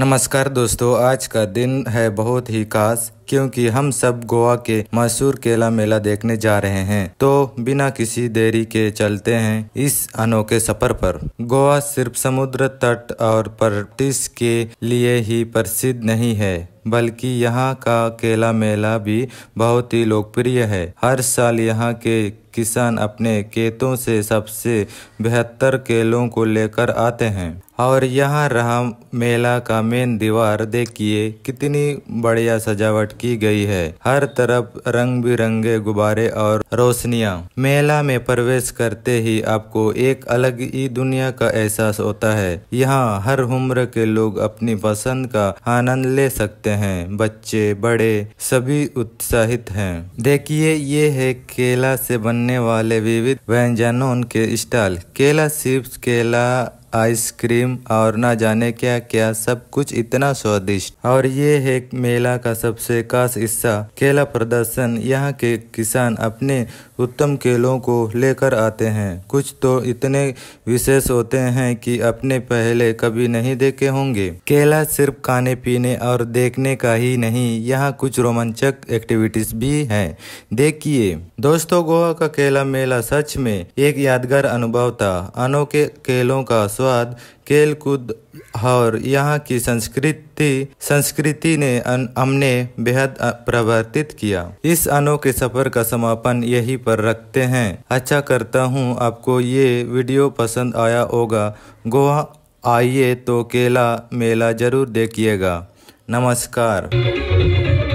नमस्कार दोस्तों आज का दिन है बहुत ही खास क्योंकि हम सब गोवा के मशहूर केला मेला देखने जा रहे हैं तो बिना किसी देरी के चलते हैं इस अनोखे सफर पर गोवा सिर्फ समुद्र तट और पर्टिस के लिए ही प्रसिद्ध नहीं है बल्कि यहाँ का केला मेला भी बहुत ही लोकप्रिय है हर साल यहाँ के किसान अपने खेतों से सबसे बेहतर केलों को लेकर आते हैं और यहाँ रहा मेला का मेन दीवार देखिए कितनी बढ़िया सजावट की गई है हर तरफ रंग बिरंगे गुब्बारे और रोशनियां मेला में प्रवेश करते ही आपको एक अलग ही दुनिया का एहसास होता है यहाँ हर उम्र के लोग अपनी पसंद का आनंद ले सकते हैं बच्चे बड़े सभी उत्साहित हैं देखिए ये है केला से बनने वाले विविध व्यंजनों के स्टॉल केला सिर्फ केला आइसक्रीम और ना जाने क्या क्या सब कुछ इतना स्वादिष्ट और ये है मेला का सबसे खास हिस्सा केला प्रदर्शन यहाँ के किसान अपने उत्तम केलों को लेकर आते हैं कुछ तो इतने विशेष होते हैं कि अपने पहले कभी नहीं देखे होंगे केला सिर्फ खाने पीने और देखने का ही नहीं यहाँ कुछ रोमांचक एक्टिविटीज भी हैं देखिए दोस्तों गोवा का केला मेला सच में एक यादगार अनुभव था अनोखे केलों का स्वाद खेल कूद और यहाँ की संस्कृति संस्कृति ने हमने बेहद प्रवर्तित किया इस अनोखे सफर का समापन यहीं पर रखते हैं अच्छा करता हूँ आपको ये वीडियो पसंद आया होगा गोवा आइए तो केला मेला जरूर देखिएगा नमस्कार